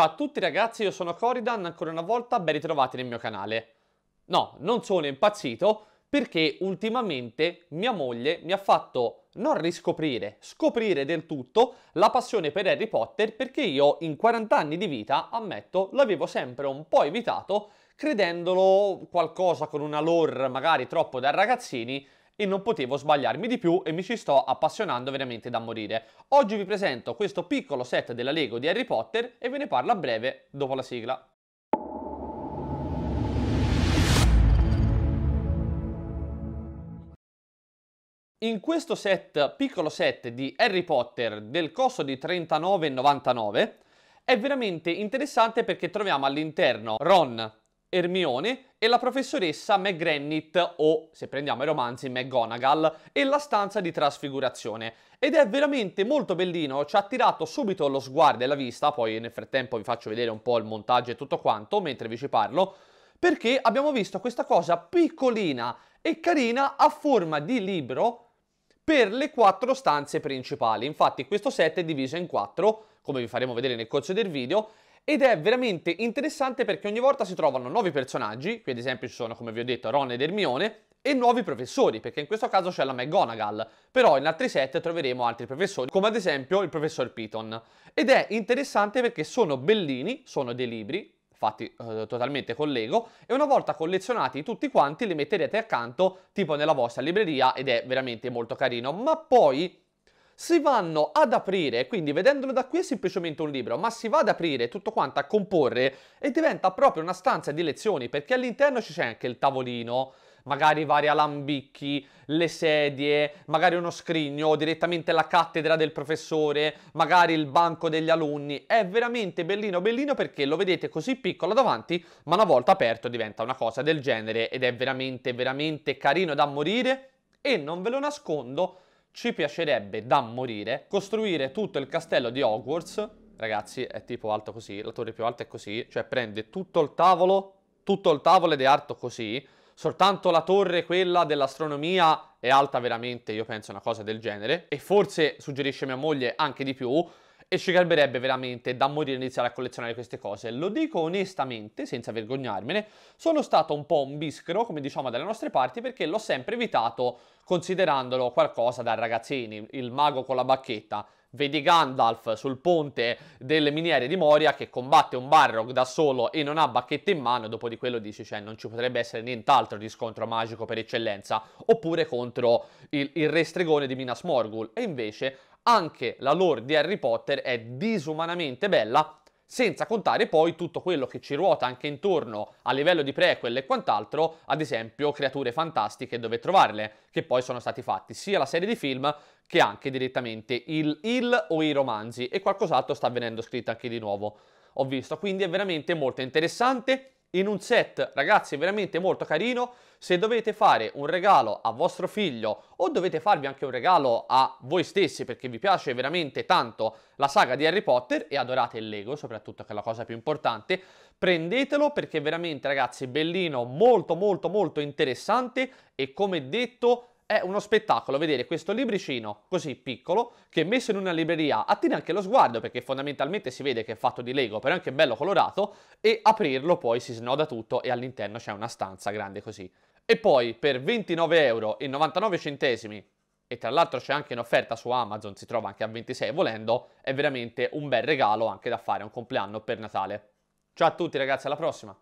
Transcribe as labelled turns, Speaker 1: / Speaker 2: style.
Speaker 1: Ciao a tutti ragazzi, io sono Coridan, ancora una volta ben ritrovati nel mio canale. No, non sono impazzito perché ultimamente mia moglie mi ha fatto non riscoprire, scoprire del tutto la passione per Harry Potter perché io in 40 anni di vita, ammetto, l'avevo sempre un po' evitato credendolo qualcosa con una lore magari troppo da ragazzini e non potevo sbagliarmi di più e mi ci sto appassionando veramente da morire. Oggi vi presento questo piccolo set della Lego di Harry Potter e ve ne parlo a breve dopo la sigla. In questo set, piccolo set di Harry Potter del costo di 39,99 è veramente interessante perché troviamo all'interno Ron, Ermione e la professoressa McGrannit o, se prendiamo i romanzi, McGonagall e la stanza di trasfigurazione. Ed è veramente molto bellino, ci ha attirato subito lo sguardo e la vista, poi nel frattempo vi faccio vedere un po' il montaggio e tutto quanto mentre vi ci parlo, perché abbiamo visto questa cosa piccolina e carina a forma di libro per le quattro stanze principali. Infatti questo set è diviso in quattro, come vi faremo vedere nel corso del video, ed è veramente interessante perché ogni volta si trovano nuovi personaggi, qui ad esempio ci sono, come vi ho detto, Ron ed Ermione, e nuovi professori, perché in questo caso c'è la McGonagall, però in altri set troveremo altri professori, come ad esempio il professor Piton. Ed è interessante perché sono bellini, sono dei libri, fatti eh, totalmente con Lego, e una volta collezionati tutti quanti li metterete accanto, tipo nella vostra libreria, ed è veramente molto carino, ma poi si vanno ad aprire, quindi vedendolo da qui è semplicemente un libro, ma si va ad aprire tutto quanto a comporre e diventa proprio una stanza di lezioni perché all'interno ci c'è anche il tavolino, magari vari alambicchi, le sedie, magari uno scrigno, direttamente la cattedra del professore, magari il banco degli alunni. È veramente bellino bellino perché lo vedete così piccolo davanti, ma una volta aperto diventa una cosa del genere ed è veramente veramente carino da morire e non ve lo nascondo ci piacerebbe da morire costruire tutto il castello di Hogwarts. Ragazzi, è tipo alto così, la torre più alta è così, cioè prende tutto il tavolo, tutto il tavolo ed è alto così, soltanto la torre, quella dell'astronomia, è alta veramente, io penso, una cosa del genere, e forse, suggerisce mia moglie, anche di più, e ci garberebbe veramente da morire iniziare a collezionare queste cose. Lo dico onestamente, senza vergognarmene, sono stato un po' un bischero, come diciamo dalle nostre parti, perché l'ho sempre evitato considerandolo qualcosa da ragazzini, il mago con la bacchetta. Vedi Gandalf sul ponte delle miniere di Moria che combatte un Barrog da solo e non ha bacchette in mano, dopo di quello dici cioè non ci potrebbe essere nient'altro di scontro magico per eccellenza, oppure contro il, il re stregone di Minas Morgul. E invece anche la lore di Harry Potter è disumanamente bella, senza contare poi tutto quello che ci ruota anche intorno a livello di prequel e quant'altro, ad esempio creature fantastiche dove trovarle, che poi sono stati fatti sia la serie di film che anche direttamente il, il o i romanzi e qualcos'altro sta venendo scritto anche di nuovo, ho visto, quindi è veramente molto interessante in un set, ragazzi, veramente molto carino. Se dovete fare un regalo a vostro figlio o dovete farvi anche un regalo a voi stessi perché vi piace veramente tanto la saga di Harry Potter e adorate il Lego, soprattutto che è la cosa più importante, prendetelo perché veramente, ragazzi, bellino, molto molto molto interessante e come detto è uno spettacolo vedere questo libricino così piccolo che messo in una libreria attira anche lo sguardo perché fondamentalmente si vede che è fatto di Lego però è anche bello colorato e aprirlo poi si snoda tutto e all'interno c'è una stanza grande così. E poi per 29,99 euro e tra l'altro c'è anche un'offerta su Amazon, si trova anche a 26 volendo, è veramente un bel regalo anche da fare un compleanno per Natale. Ciao a tutti ragazzi, alla prossima!